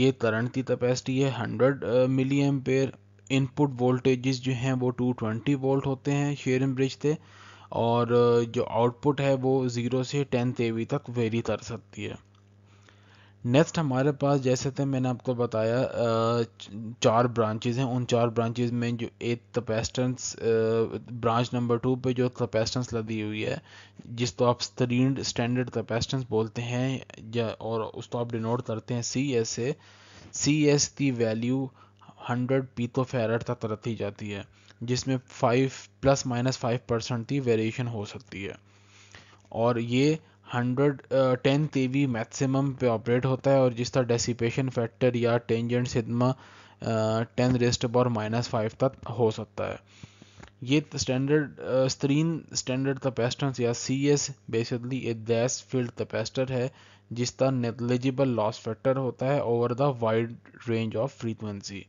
ये करंट की कैपेसिटी है 100 मिली एम्पेयर इनपुट वोल्टेजेस जो हैं वो 220 वोल्ट होते हैं शेयरन ब्रिज पे और uh, जो आउटपुट है वो ज़ीरो से टेन के तक वेरी कर सकती है नेक्स्ट हमारे पास जैसे थे मैंने आपको बताया uh, चार ब्रांचेज हैं उन चार ब्रांचेज में जो एक कपेस्टेंस ब्रांच नंबर टू पे जो कपेस्टेंस लदी हुई है जिसको आप स्टरीन स्टैंडर्ड कपेस्टेंस बोलते हैं और उसको आप डिनोट करते हैं C S A C S की वैल्यू हंड्रेड पीको फेरड तक रखी जाती है जिसमें five plus minus five percent की वेरिएशन हो सकती है और ये hundred ten K V maximum पे ऑपरेट होता है और जिस तरह डेसिपेशन फैक्टर या टेंजेंट सिग्मा टेन रेस्ट और माइनस फाइव तक हो सकता है ये स्टैंडर्ड स्त्रीन स्टैंडर्ड कैपेसिटेंस या सी एस बेसिकली एक गैस फील्ड कैपेसिटर है जिसका नेग्लिजिबल लॉस फैक्टर होता है over the wide range of frequency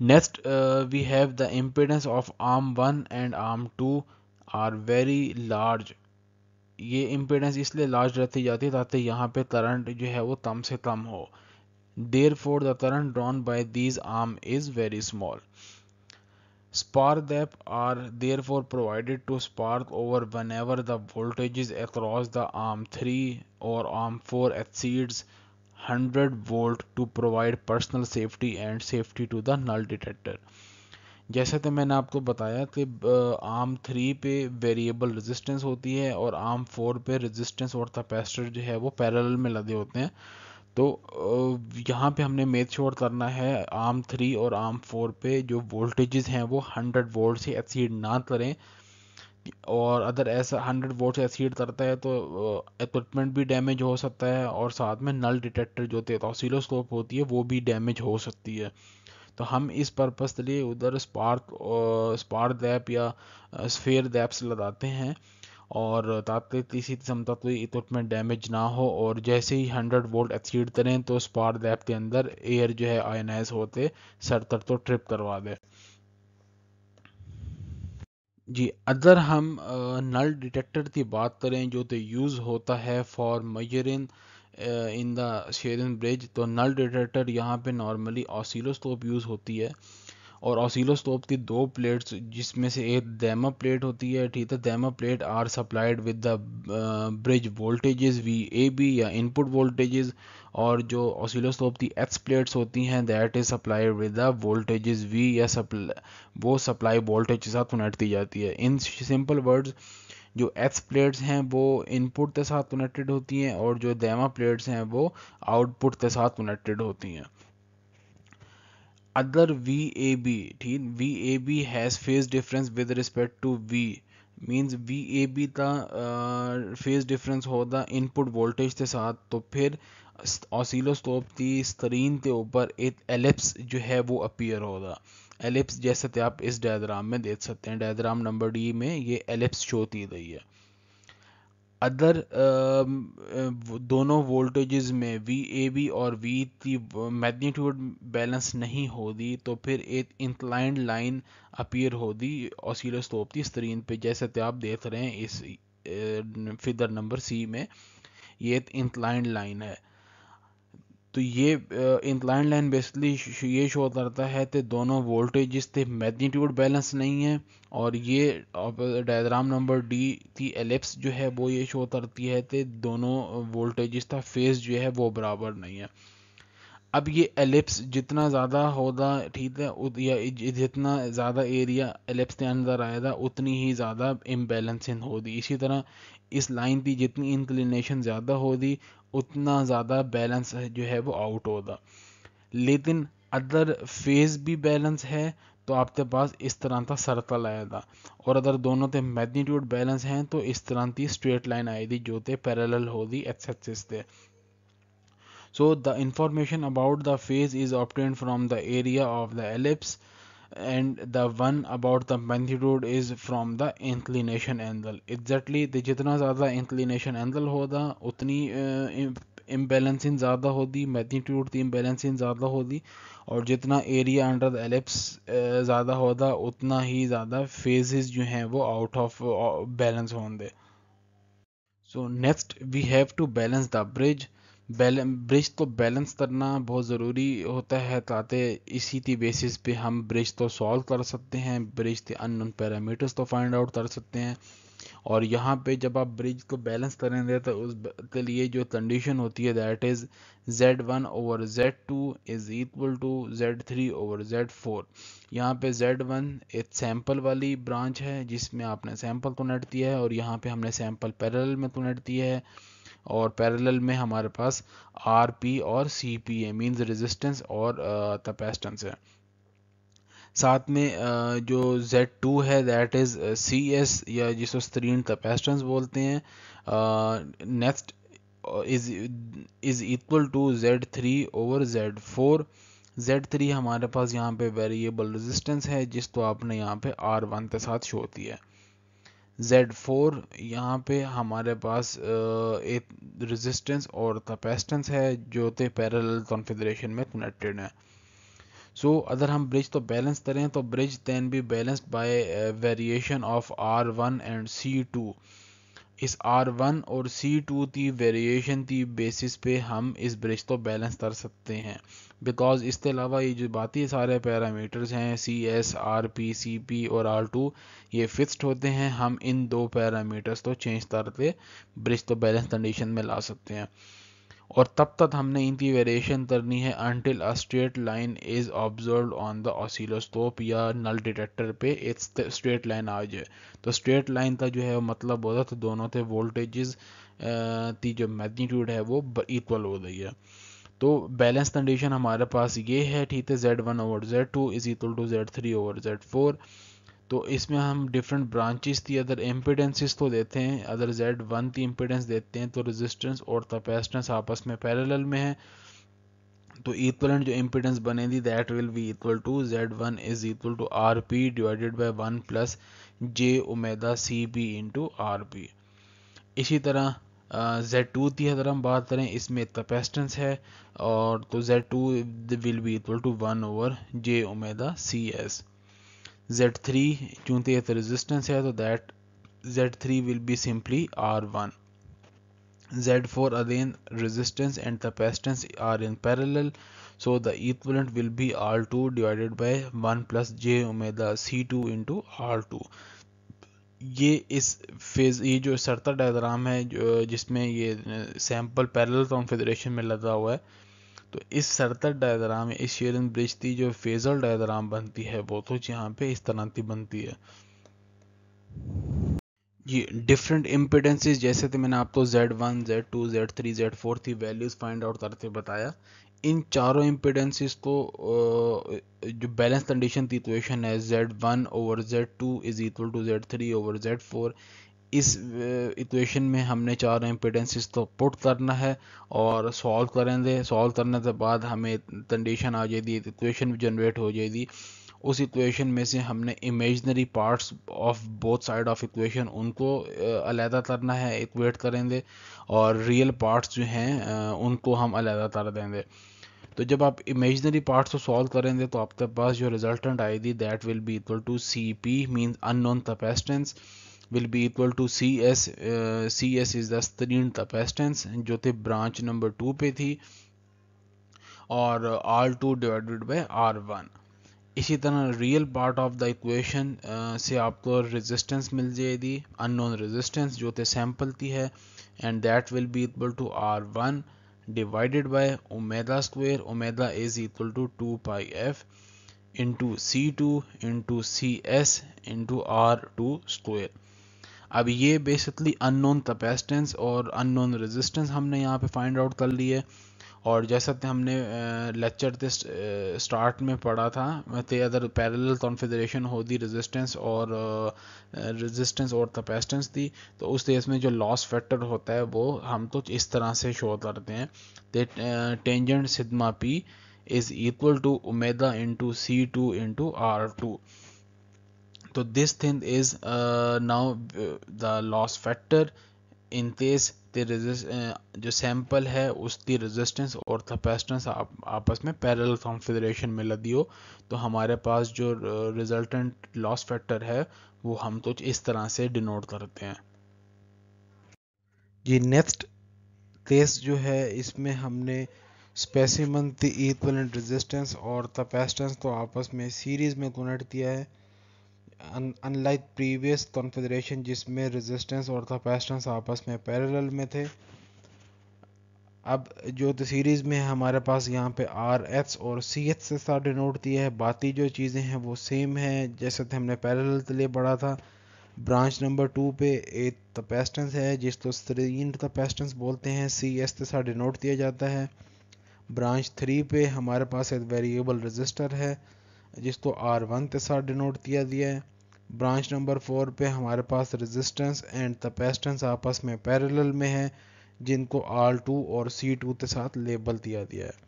Next uh, we have the impedance of arm 1 and arm 2 are very large ये इम्पेडेंस इसलिए लार्ज रखी जाती है ताकि यहाँ पे करंट जो है वो कम से कम हो therefore the current drawn by these arm is very small spark gap are therefore provided to spark over whenever the voltages across the arm 3 or arm 4 exceeds 100 volt to provide personal safety and safety to the null detector जैसे कि मैंने आपको बताया कि आर्म थ्री पे वेरिएबल रेजिस्टेंस होती है और आर्म फोर पे रेजिस्टेंस और कैपेसिटर जो है वो पैरेलल में लदे होते हैं तो यहाँ पे हमने मेक श्योर करना है आर्म थ्री और आर्म फोर पे जो वोल्टेजेस हैं वो 100 वोल्ट से एक्सीड ना करें और अदर ऐसा हंड्रेड वोट से एक्सीड करता है तो इक्विपमेंट भी डैमेज हो सकता है और साथ में नल डिटेक्टर जो होते ऑसिलोस्कोप होती है वो भी डैमेज हो सकती है तो हम इस पर्पज़ के लिए उधर स्पार्क स्पार्क दैप या स्फेयर दैप्स लगाते हैं और ताकि किसी किस्म का कोई इक्विपमेंट डैमेज ना हो और जैसे ही हंड्रेड वोल्ट एक्सीड करें तो स्पार्क दैप के अंदर एयर जो है आयनाइज होते सर तर तो ट्रिप करवा दे जी अगर हम नल डिटेक्टर की बात करें जो तो यूज़ होता है for measuring in the Schering bridge तो नल डिटेक्टर यहाँ पे नॉर्मली ऑसिलोस्कोप यूज़ होती है और ऑसिलोस्कोप की दो प्लेट्स जिसमें से एक दैमा प्लेट होती है ठीक है दैमा plate are supplied with the bridge voltages V A B या इनपुट वोल्टेजेस और जो ऑसिलोस्कोप की एक्स प्लेट्स होती हैं that is supplied with the voltages V या सप्लाई वो सप्लाई वोल्टेज के साथ कनेक्ट की जाती है इन सिंपल वर्ड्स जो एक्स प्लेट्स हैं वो इनपुट के साथ कनेक्टेड होती हैं और जो दैमा प्लेट्स हैं वो आउटपुट के साथ कनेक्टेड होती हैं अदर वी ए बी ठीक V A B has phase difference with respect to V to V A B का फेस डिफरेंस होता इनपुट वोल्टेज के साथ तो फिर ऑसिलोस्कोप की स्क्रीन के ऊपर एक एलिप्स जो है वो अपीयर होगा एलिप्स जैसे आप इस डायग्राम में देख सकते हैं डायग्राम नंबर डी में ये एलिप्स शो की गई है अदर दोनों वोल्टेजेस में वी ए बी और वी की मैग्नीट्यूड बैलेंस नहीं होती तो फिर एक इंक्लाइंड लाइन अपीयर होगी ऑसिलोस्कोप की स्क्रीन पे जैसे तो आप देख रहे हैं इस फिगर नंबर सी में ये एक इंक्लाइंड लाइन है तो ये इन लाइन लाइन बेसिकली ये शो करता है तो दोनों वोल्टेज थे मैग्नीट्यूड बैलेंस नहीं है और ये डायग्राम नंबर डी थी एलिप्स जो है वो ये शो करती है तो दोनों वोल्टेज का फेज जो है वो बराबर नहीं है अब ये एलिप्स जितना ज़्यादा होगा ठीक है या जितना ज़्यादा एरिया एलिप्स के अंदर आएगा उतनी ही ज़्यादा इम्बेलेंसिंग होगी इसी तरह इस लाइन की जितनी इंक्लिनेशन ज़्यादा होगी उतना ज़्यादा बैलेंस जो है वो आउट होगा लेकिन अदर फेज भी बैलेंस है तो आपके पास इस तरह का सर्कल आएगा और अगर दोनों के मैग्नीट्यूड बैलेंस हैं तो इस तरह की स्ट्रेट लाइन आएगी जो तो पैरेलल होगी एक्स एक्सिस से so the information about the phase is obtained from the area of the ellipse and the one about the magnitude is from the inclination angle exactly the जितना ज़्यादा inclination angle होगा उतनी इम्बेलेंसिंग ज़्यादा होती मैग्नीट्यूड की इम्बेलेंसिंग ज़्यादा होती और जितना एरिया अंडर द एलिप्स ज़्यादा होता उतना ही ज़्यादा फेजेस जो हैं वो आउट ऑफ बैलेंस होंगे so next we have to balance the bridge bridge को तो बैलेंस करना बहुत ज़रूरी होता है ताते इसी की बेसिस पे हम ब्रिज तो सॉल्व कर सकते हैं ब्रिज के अन पैरामीटर्स तो फाइंड आउट कर सकते हैं और यहाँ पे जब आप ब्रिज को बैलेंस करेंगे तो उस के लिए जो कंडीशन होती है that is Z one over Z two is equal to Z three over Z four यहाँ पे जेड वन एक सैम्पल वाली ब्रांच है जिसमें आपने सैम्पल को नेट दिया है और यहाँ पे हमने सैम्पल पैरल में को तो नेट दिया है और पैरेलल में हमारे पास आर पी और सी पी है मीन्स रेजिस्टेंस और कैपेसिटेंस है साथ में जो Z2 है दैट इज़ सी एस या जिसको स्त्रीन कैपेसिटेंस बोलते हैं next is is equal to Z3 three over Z four Z हमारे पास यहाँ पे वेरिएबल रेजिस्टेंस है जिसको तो आपने यहाँ पे R1 के साथ शो होती है Z4 यहाँ पे हमारे पास एक रेजिस्टेंस और कैपेसिटेंस है जो थे पैरेलल कॉन्फ़िगरेशन में कनेक्टेड है सो अगर हम ब्रिज तो बैलेंस करें तो bridge then be balanced by variation of R one and C two इस R1 और C2 की वेरिएशन की बेसिस पे हम इस ब्रिज तो बैलेंस कर सकते हैं बिकॉज इसके अलावा ये जो बाकी सारे पैरामीटर्स हैं C S R P C P और आर टू ये फिक्सड होते हैं हम इन दो पैरामीटर्स तो चेंज करके ब्रिज तो बैलेंस कंडीशन में ला सकते हैं और तब तक हमने इनकी वेरिएशन करनी है until a straight line is observe on the oscilloscope या नल डिटेक्टर पे एक स्ट्रेट लाइन आ जाए तो स्ट्रेट लाइन का जो है मतलब होता तो दोनों थे वोल्टेजेस की जो मैग्नीट्यूड है वो इक्वल हो रही है तो बैलेंस कंडीशन हमारे पास ये है ठीक है Z one over Z two is equal to Z three over Z four तो इसमें हम डिफरेंट ब्रांचेस थी अदर इम्पिडेंसिस तो देते हैं अदर जेड वन थी इम्पिडेंस देते हैं तो रेजिस्टेंस और कैपेसिटेंस आपस में पैरेलल में है तो इक्वलेंट जो इम्पिडेंस बनेगी that will be equal to Z one is equal to R P divided by one plus J omega C B into R P इसी तरह जेड टू की अगर हम बात करें इसमें कैपेसिटेंस है और तो Z two will be equal to one over J omega C S Z3 चूंकि ये रेजिस्टेंस है तो that Z3 will be simply R1 Z4 again resistance and capacitance are in parallel so the equivalent will be R2 divided by 1 plus J omega C2 into R2 ये इस फेज ये जो सरता डायग्राम है जो जिसमें ये सैंपल पैरेलल कॉन्फ़िगरेशन में लगा हुआ है तो इस सरतर डायग्राम इस शेयरिंग ब्रिज की जो फेजल डायग्राम बनती है वो तो यहाँ पे इस तरह की बनती है ये डिफरेंट इम्पिडेंसेस जैसे थे मैंने आपको Z one Z two Z three Z four थी वैल्यूज़ फाइंड आउट करते बताया इन चारों इम्पिडेंसेस को जो बैलेंस कंडीशन थी इक्वेशन है Z one over Z two is equal to Z three over Z four इस इक्वेशन में हमने चार इम्पिडेंसेस को पुट करना है और सॉल्व करेंगे सॉल्व करने के बाद हमें कंडीशन आ जाएगी इक्वेशन जनरेट हो जाएगी उस इक्वेशन में से हमने imaginary parts of both side of equation उनको अलहदा करना है इक्वेट करेंगे और रियल पार्ट्स जो हैं उनको हम अलहदा कर देंगे तो जब आप इमेजनरी पार्ट्स को सॉल्व करेंगे तो आपके पास जो रिजल्टेंट आएगी that will be equal to C P mean unknown capacitance will be equal to cs uh, cs is the strain capacitance पेस्ट टेंस जो थे ब्रांच नंबर टू पे थी और R two divided by R one इसी तरह real part of the equation से आपको रेजिस्टेंस मिल जाएगी अननोन रेजिस्टेंस जो थे सैम्पल थी है and that will be equal to R one divided by omega square omega is equal to two pi F into C two into C S into R two square अब ये बेसिकली अननोन कैपेसिटेंस और अननोन रेजिस्टेंस हमने यहाँ पे फाइंड आउट कर लिए और जैसा कि हमने लेक्चर के स्टार्ट में पढ़ा था तो अदर पैरल कॉन्फिगरेशन हो दी रेजिस्टेंस और रेजिस्टेंस और कैपेसिटेंस थी तो उस केस में जो लॉस फैक्टर होता है वो हम तो इस तरह से शो करते हैं they tangent sigma P is equal to omega into C two into R two तो this thing is now the loss factor in in uh, जो सैंपल है उसकी रेजिस्टेंस और कैपेसिटेंस आप, आपस में पैरेलल कॉन्फ़िगरेशन में लदी हो तो हमारे पास जो रिजल्टेंट लॉस फैक्टर है वो हम कुछ तो इस तरह से डिनोट करते हैं जी नेक्स्ट केस जो है इसमें हमने स्पेसिमन इक्विवेलेंट रेजिस्टेंस और कैपेसिटेंस को आपस में सीरीज़ में कनेक्ट किया है अनलाइक प्रीवियस कॉन्फ़िगरेशन जिसमें रेजिस्टेंस और कैपेसिटेंस आपस में पैरेलल में थे अब जो तो सीरीज़ में हमारे पास यहाँ पे आर एच और सी एच से साथ डिनोट दिया है बाकी जो चीज़ें हैं वो सेम हैं जैसे थे हमने पैरेलल के लिए पढ़ा था ब्रांच नंबर टू पे एक कैपेसिटेंस है जिसको स्क्रीन कैपेसिटेंस बोलते हैं सी एच से साथ डिनोट दिया जाता है ब्रांच थ्री पे हमारे पास एक वेरिएबल रजिस्टर है जिसको आर वन के साथ डिनोट किया गया है ब्रांच नंबर फोर पे हमारे पास रेजिस्टेंस एंड कैपेसिटेंस आपस में पैरेलल में है जिनको आर टू और सी टू के साथ लेबल दिया गया है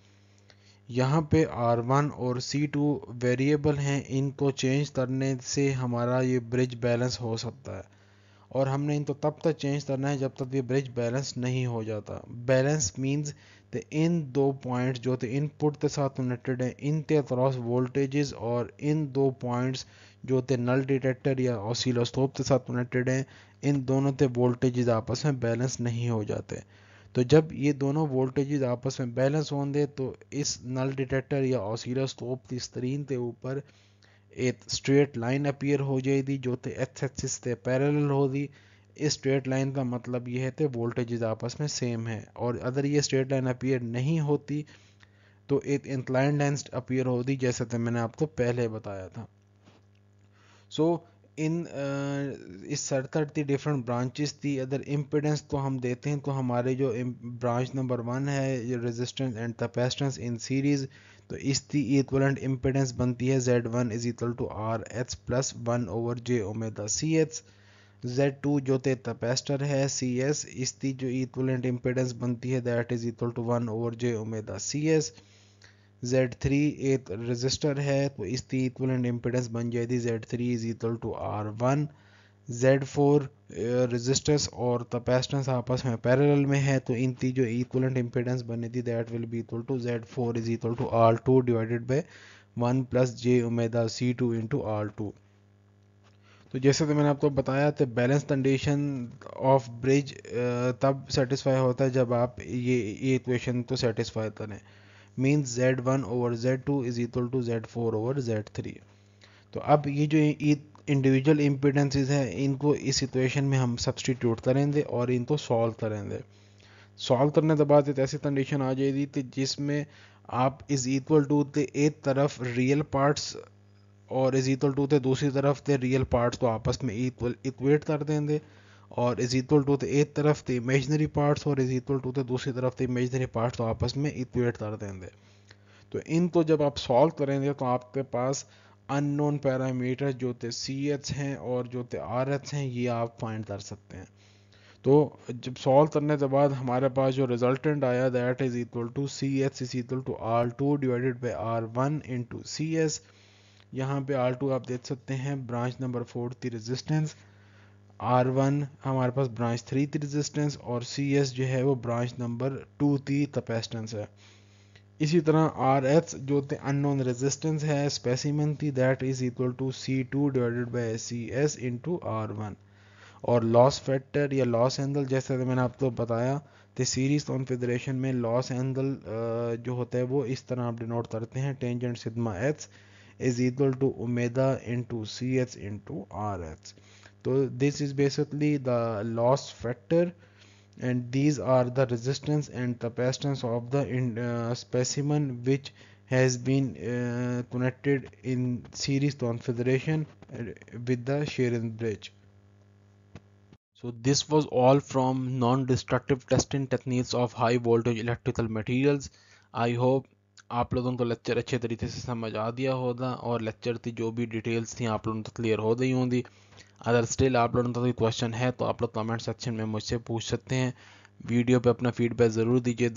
यहाँ पे आर वन और सी टू वेरिएबल हैं इनको चेंज करने से हमारा ये ब्रिज बैलेंस हो सकता है और हमने इनको तब तक चेंज करना है जब तक ये ब्रिज बैलेंस नहीं हो जाता बैलेंस मीन्स तो इन दो पॉइंट्स जो थे तो इनपुट के साथ कनेक्टेड हैं इन के अक्रॉस वोल्टेजेस और इन दो पॉइंट्स जो थे नल डिटेक्टर या ऑसिलोस्कोप के साथ कनेक्टेड हैं इन दोनों के वोल्टेजेस आपस में बैलेंस नहीं हो जाते तो जब ये दोनों वोल्टेजेस आपस में बैलेंस होंगे तो इस नल डिटेक्टर या ऑसिलोस्कोप की स्क्रीन के ऊपर एक स्ट्रेट लाइन अपीयर हो जाएगी जो तो एक्स एक्सिस से पैरेलल होगी इस स्ट्रेट लाइन का मतलब ये है कि वोल्टेजेज आपस में सेम है और अगर ये स्ट्रेट लाइन अपीयर नहीं होती तो एक इंक्लाइन लाइन अपीयर होती जैसे तो मैंने आपको पहले बताया था सो so, इन uh, इस सर्कट थी डिफरेंट ब्रांचेस थी अगर इम्पिडेंस तो हम देते हैं तो हमारे जो ब्रांच नंबर वन है जो resistance and capacitance in series तो इसकी इक्वलेंट इम्पिडेंस बनती है Z one is equal to R H plus one over J omega C H Z2 जो थे कैपेसिटर है सी एस इसकी जो इक्वलेंट इम्पेडेंस बनती है that is equal to one over J omega C S Z three एक रजिस्टर है तो इसकी इक्वलेंट इम्पेडेंस बन जाएगी Z three is equal to R one Z four registers और कैपेसिटेंस आपस में पैरेलल में है तो इनकी जो इक्वलेंट इम्पेडेंस थी that will be equal to Z four is equal to R two divided by one plus J omega C two into R two तो जैसे तो मैंने आपको बताया तो बैलेंस कंडीशन ऑफ ब्रिज तब सेटिस्फाई होता है जब आप ये ये इक्वेशन तो सेटिस्फाई करें means Z one over Z two is equal to Z four over Z three तो अब ये जो इंडिविजुअल इम्पिडेंसेस हैं इनको इस इक्वेशन में हम सब्सटीट्यूट करेंगे और इनको सॉल्व करेंगे सॉल्व करने के बाद एक ऐसी कंडीशन आ जाएगी कि जिसमें आप इज़ इक्वल टू द एक तरफ रियल पार्ट्स और इज इक्वल टू थे दूसरी तरफ थे रियल पार्ट्स को आपस में इक्वल इक्वेट कर देंगे और इज इक्वल टू थे एक तरफ थे इमेजनरी पार्ट्स और इज इक्वल टू थे दूसरी तरफ थे इमेजनरी पार्ट्स को आपस में इक्वेट कर देंगे तो इनको जब आप सॉल्व करेंगे तो आपके पास अननोन पैरामीटर जो थे सी एच हैं और जो थे आर एच हैं ये आप फाइंड कर सकते हैं तो जब सॉल्व करने के बाद हमारे पास जो रिजल्टेंट आया that is equal to C H is equal to R two divided by R one into C H यहाँ पे R2 आप देख सकते हैं ब्रांच नंबर फोर थी रेजिस्टेंस R1 हमारे पास ब्रांच थ्री थी रेजिस्टेंस और CS जो है वो ब्रांच नंबर टू थी कैपेसिटेंस है इसी तरह आर एस जो थे अननोन रेजिस्टेंस है स्पेसिमन थी that is equal to C two divided by C S into R one और लॉस फैक्टर या लॉस एंगल जैसे मैंने आपको तो बताया तो सीरीज कॉन्फ़िगरेशन में लॉस एंगल जो होता है वो इस तरह आप डिनोट करते हैं tangent sigma H is equal to omega into Ch into Rh. So this is basically the loss factor and these are the resistance and capacitance of the in, uh, specimen which has been uh, connected in series configuration uh, with the Sheeran bridge. So this was all from non-destructive testing techniques of high voltage electrical materials. I hope आप लोगों को लेक्चर अच्छे तरीके से समझ आ दिया होगा और लेक्चर की जो भी डिटेल्स थी आप लोगों तक तो क्लियर हो गई होंगी अगर स्टिल आप लोगों का तो कोई क्वेश्चन है तो आप लोग कमेंट सेक्शन में मुझसे पूछ सकते हैं वीडियो पे अपना फीडबैक ज़रूर दीजिए